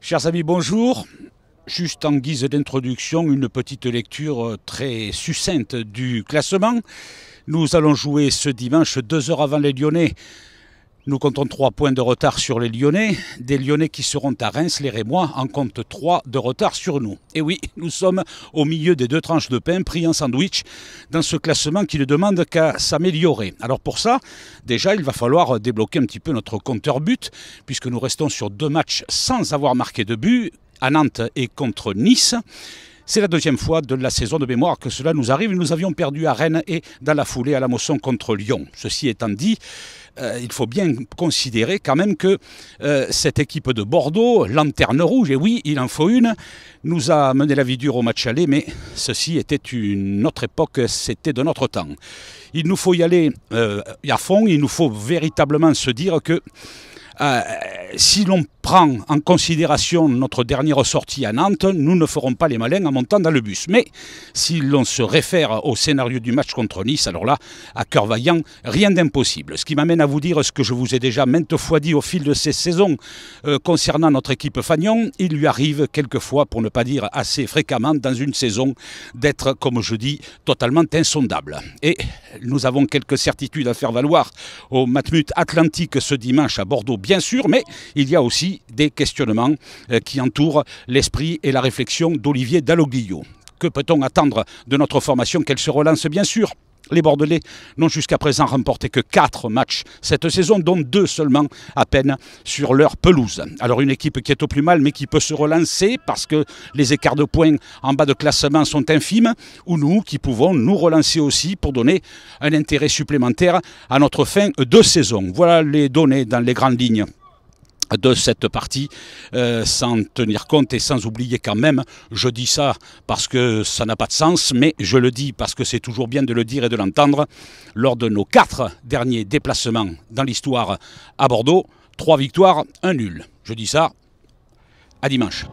Chers amis, bonjour. Juste en guise d'introduction, une petite lecture euh, très succincte du classement. Nous allons jouer ce dimanche, deux heures avant les Lyonnais, nous comptons 3 points de retard sur les Lyonnais. Des Lyonnais qui seront à Reims, les Rémois en comptent 3 de retard sur nous. Et eh oui, nous sommes au milieu des deux tranches de pain pris en sandwich dans ce classement qui ne demande qu'à s'améliorer. Alors pour ça, déjà, il va falloir débloquer un petit peu notre compteur but puisque nous restons sur deux matchs sans avoir marqué de but à Nantes et contre Nice. C'est la deuxième fois de la saison de mémoire que cela nous arrive. Nous avions perdu à Rennes et dans la foulée à la Mosson contre Lyon. Ceci étant dit, euh, il faut bien considérer quand même que euh, cette équipe de Bordeaux, lanterne rouge, et oui, il en faut une, nous a mené la vie dure au match aller, mais ceci était une autre époque, c'était de notre temps. Il nous faut y aller euh, à fond, il nous faut véritablement se dire que si l'on prend en considération notre dernière sortie à Nantes, nous ne ferons pas les malins en montant dans le bus. Mais si l'on se réfère au scénario du match contre Nice, alors là, à cœur vaillant, rien d'impossible. Ce qui m'amène à vous dire ce que je vous ai déjà maintes fois dit au fil de ces saisons euh, concernant notre équipe Fagnon. Il lui arrive quelquefois, pour ne pas dire assez fréquemment, dans une saison, d'être, comme je dis, totalement insondable. Et nous avons quelques certitudes à faire valoir au Matmut Atlantique ce dimanche à Bordeaux, bien sûr, mais il y a aussi des questionnements euh, qui entourent l'esprit et la réflexion d'Olivier Dalloglio. Que peut-on attendre de notre formation Qu'elle se relance bien sûr les Bordelais n'ont jusqu'à présent remporté que 4 matchs cette saison, dont 2 seulement à peine sur leur pelouse. Alors une équipe qui est au plus mal, mais qui peut se relancer parce que les écarts de points en bas de classement sont infimes, ou nous qui pouvons nous relancer aussi pour donner un intérêt supplémentaire à notre fin de saison. Voilà les données dans les grandes lignes de cette partie euh, sans tenir compte et sans oublier quand même, je dis ça parce que ça n'a pas de sens, mais je le dis parce que c'est toujours bien de le dire et de l'entendre, lors de nos quatre derniers déplacements dans l'histoire à Bordeaux, trois victoires, un nul. Je dis ça, à dimanche.